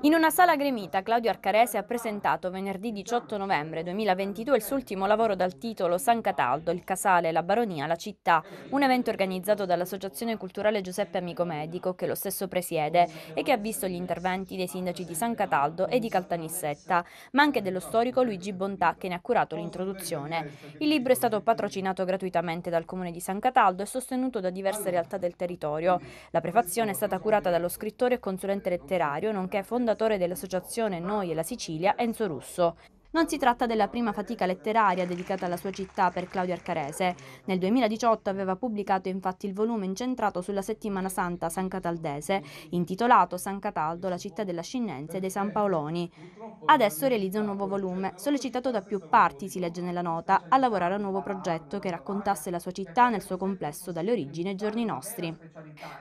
In una sala gremita Claudio Arcarese ha presentato venerdì 18 novembre 2022 il suo ultimo lavoro dal titolo San Cataldo, il casale, la baronia, la città, un evento organizzato dall'Associazione Culturale Giuseppe Amico Medico che lo stesso presiede e che ha visto gli interventi dei sindaci di San Cataldo e di Caltanissetta, ma anche dello storico Luigi Bontà che ne ha curato l'introduzione. Il libro è stato patrocinato gratuitamente dal Comune di San Cataldo e sostenuto da diverse realtà del territorio. La prefazione è stata curata dallo scrittore e consulente letterario, nonché fondatore fondatore dell'associazione Noi e la Sicilia, Enzo Russo. Non si tratta della prima fatica letteraria dedicata alla sua città per Claudio Arcarese. Nel 2018 aveva pubblicato infatti il volume incentrato sulla settimana santa San Cataldese, intitolato San Cataldo, la città della scinenza e dei San Paoloni. Adesso realizza un nuovo volume, sollecitato da più parti, si legge nella nota, a lavorare a un nuovo progetto che raccontasse la sua città nel suo complesso dalle origini ai giorni nostri.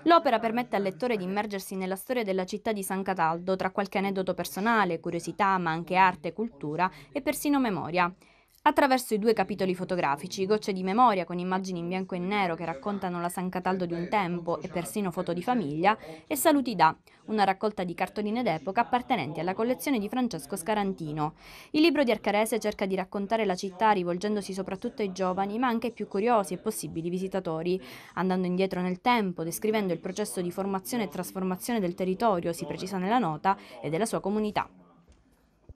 L'opera permette al lettore di immergersi nella storia della città di San Cataldo tra qualche aneddoto personale, curiosità, ma anche arte e cultura e persino memoria. Attraverso i due capitoli fotografici, gocce di memoria con immagini in bianco e nero che raccontano la San Cataldo di un tempo e persino foto di famiglia, e Saluti da, una raccolta di cartoline d'epoca appartenenti alla collezione di Francesco Scarantino. Il libro di Arcarese cerca di raccontare la città rivolgendosi soprattutto ai giovani, ma anche ai più curiosi e possibili visitatori, andando indietro nel tempo, descrivendo il processo di formazione e trasformazione del territorio, si precisa nella nota, e della sua comunità.